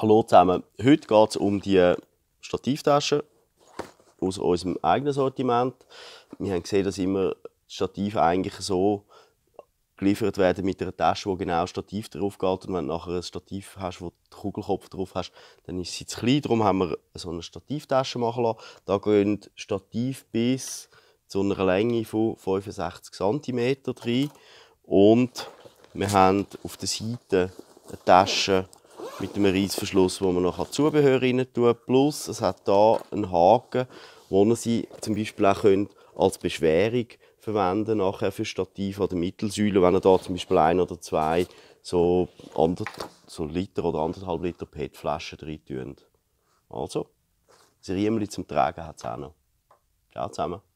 Hallo zusammen. Heute geht es um die Stativtaschen aus unserem eigenen Sortiment. Wir haben gesehen, dass immer Stative eigentlich so geliefert werden mit einer Tasche, wo genau Stativ drauf geht. Und wenn du nachher ein Stativ hast, wo den Kugelkopf drauf hast, dann ist sie zu klein. Darum haben wir so eine Stativtasche machen lassen. Da gehen Stativ bis zu einer Länge von 65 cm rein. Und wir haben auf der Seite eine Tasche mit einem Reissverschluss, wo man noch Zubehör rein tun kann. Plus, es hat hier einen Haken, wo man sie zum Beispiel auch als Beschwerung verwenden nachher für Stativ oder Mittelsäule, wenn ihr da zum Beispiel ein oder zwei so, ander, so Liter oder anderthalb Liter PET-Flaschen drin tun. Also, das Riemen zum Tragen hat es auch noch. Ciao zusammen.